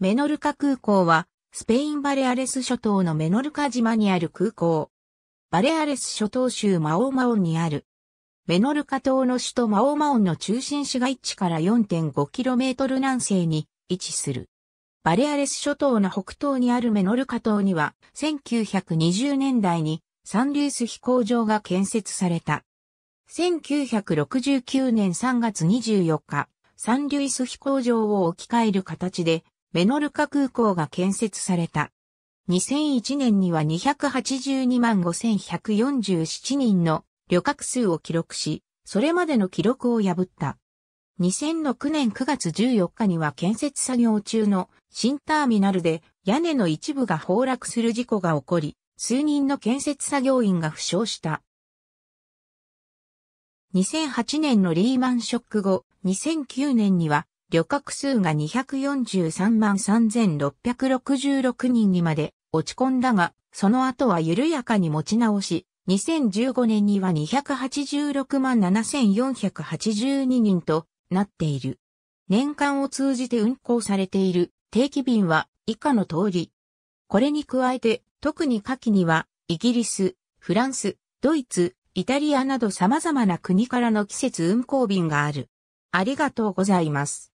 メノルカ空港は、スペインバレアレス諸島のメノルカ島にある空港。バレアレス諸島州マオマオンにある。メノルカ島の首都マオマオンの中心市街地から 4.5km 南西に位置する。バレアレス諸島の北東にあるメノルカ島には、1920年代にサンリュース飛行場が建設された。1969年3月24日、サンリュイス飛行場を置き換える形でメノルカ空港が建設された。2001年には282万5147人の旅客数を記録し、それまでの記録を破った。2006年9月14日には建設作業中の新ターミナルで屋根の一部が崩落する事故が起こり、数人の建設作業員が負傷した。2008年のリーマンショック後、2009年には旅客数が243万3666人にまで落ち込んだが、その後は緩やかに持ち直し、2015年には286万7482人となっている。年間を通じて運行されている定期便は以下の通り。これに加えて、特に夏季には、イギリス、フランス、ドイツ、イタリアなど様々な国からの季節運行便がある。ありがとうございます。